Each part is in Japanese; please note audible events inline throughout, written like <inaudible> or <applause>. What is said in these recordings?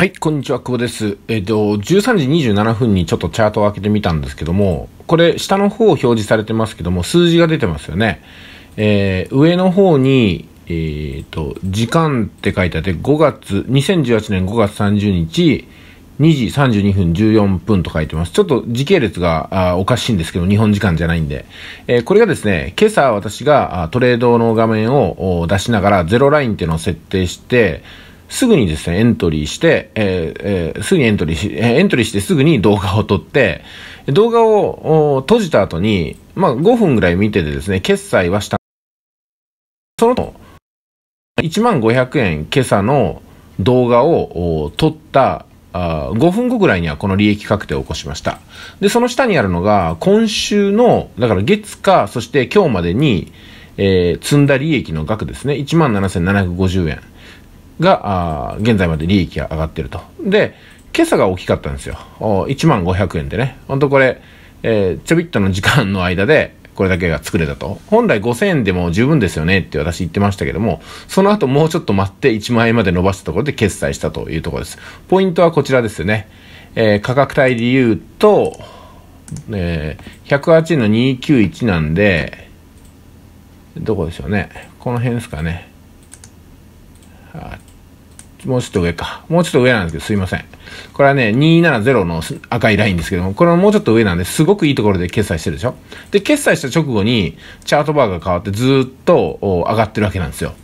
はい、こんにちは、久保です。えっ、と、13時27分にちょっとチャートを開けてみたんですけども、これ、下の方表示されてますけども、数字が出てますよね。えー、上の方に、えっ、と、時間って書いてあって、5月、2018年5月30日、2時32分14分と書いてます。ちょっと時系列がおかしいんですけど、日本時間じゃないんで。えー、これがですね、今朝私がトレードの画面を出しながら、ゼロラインっていうのを設定して、すぐにですね、エントリーして、えーえー、すぐにエントリーし、エントリーしてすぐに動画を撮って、動画を閉じた後に、まあ、5分ぐらい見ててですね、決済はした。その後、1万500円今朝の動画を撮ったあ5分後ぐらいにはこの利益確定を起こしました。で、その下にあるのが、今週の、だから月か、そして今日までに、えー、積んだ利益の額ですね。17,750円。が、現在まで利益が上がってると。で、今朝が大きかったんですよ。1万500円でね。ほんとこれ、えー、ちょびっとの時間の間で、これだけが作れたと。本来5000円でも十分ですよねって私言ってましたけども、その後もうちょっと待って1万円まで伸ばしたところで決済したというところです。ポイントはこちらですよね。えー、価格帯で言うと、えー、108の291なんで、どこでしょうね。この辺ですかね。もうちょっと上か。もうちょっと上なんですけど、すいません。これはね、270の赤いラインですけども、これはもうちょっと上なんで、すごくいいところで決済してるでしょで、決済した直後に、チャートバーが変わってずっと上がってるわけなんですよ。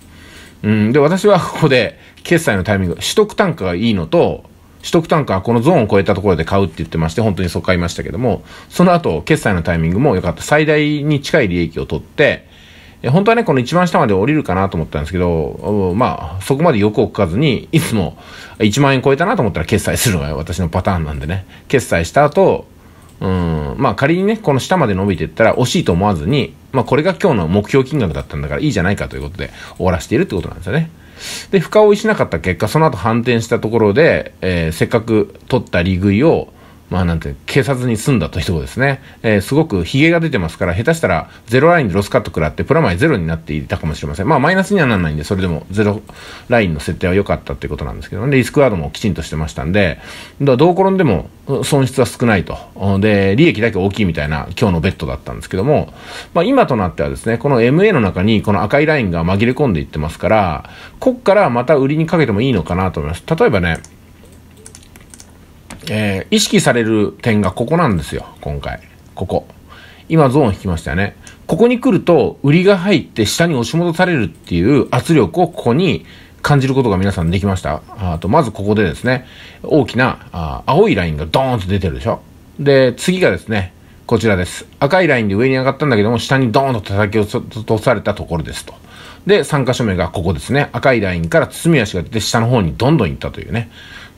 うん、で、私は <laughs> ここで、決済のタイミング、取得単価がいいのと、取得単価はこのゾーンを超えたところで買うって言ってまして、本当にそう買いましたけども、その後、決済のタイミングも良かった。最大に近い利益を取って、え本当はね、この一番下まで降りるかなと思ったんですけど、まあ、そこまでよく置かずに、いつも1万円超えたなと思ったら決済するのが私のパターンなんでね、決済した後、うん、まあ仮にね、この下まで伸びていったら惜しいと思わずに、まあこれが今日の目標金額だったんだからいいじゃないかということで終わらせているってことなんですよね。で、深追いしなかった結果、その後反転したところで、えー、せっかく取った利食いを、まあなんて、警察に済んだというところですね。えー、すごく髭が出てますから、下手したらゼロラインでロスカット食らって、プラマイゼロになっていたかもしれません。まあマイナスにはならないんで、それでもゼロラインの設定は良かったっていうことなんですけど、リスクワードもきちんとしてましたんで、どう転んでも損失は少ないと。で、利益だけ大きいみたいな今日のベッドだったんですけども、まあ今となってはですね、この MA の中にこの赤いラインが紛れ込んでいってますから、こっからまた売りにかけてもいいのかなと思います。例えばね、えー、意識される点がここなんですよ、今回。ここ。今ゾーン引きましたよね。ここに来ると、売りが入って下に押し戻されるっていう圧力をここに感じることが皆さんできました。あと、まずここでですね、大きなあ青いラインがドーンと出てるでしょ。で、次がですね、こちらです。赤いラインで上に上がったんだけども、下にドーンと叩き落とされたところですと。で、3箇所目がここですね。赤いラインから包み足が出て下の方にどんどん行ったというね。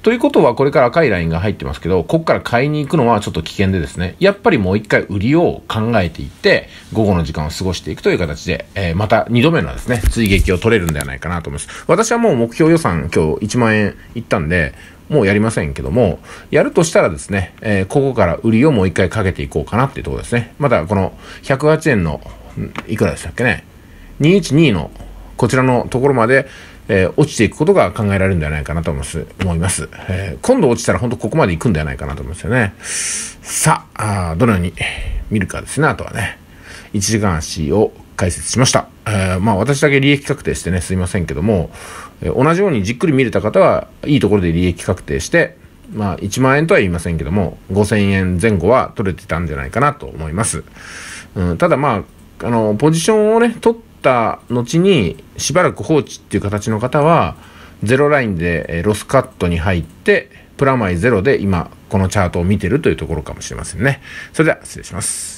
ということは、これから赤いラインが入ってますけど、ここから買いに行くのはちょっと危険でですね、やっぱりもう一回売りを考えていって、午後の時間を過ごしていくという形で、えー、また二度目のですね、追撃を取れるんではないかなと思います。私はもう目標予算今日1万円いったんで、もうやりませんけども、やるとしたらですね、えー、ここから売りをもう一回かけていこうかなっていうところですね。またこの108円の、いくらでしたっけね、212のこちらのところまで、えー、落ちていくことが考えられるんではないかなと思います。えー、今度落ちたら本当ここまで行くんではないかなと思いますよね。さあ、どのように見るかですね、あとはね。1時間足を解説しました。えー、まあ私だけ利益確定してね、すいませんけども、え同じようにじっくり見れた方は、いいところで利益確定して、まあ1万円とは言いませんけども、5000円前後は取れてたんじゃないかなと思います。うん、ただまあ、あの、ポジションをね、取ってった後に、しばらく放置っていう形の方は、ゼロラインでロスカットに入って、プラマイゼロで今、このチャートを見てるというところかもしれませんね。それでは、失礼します。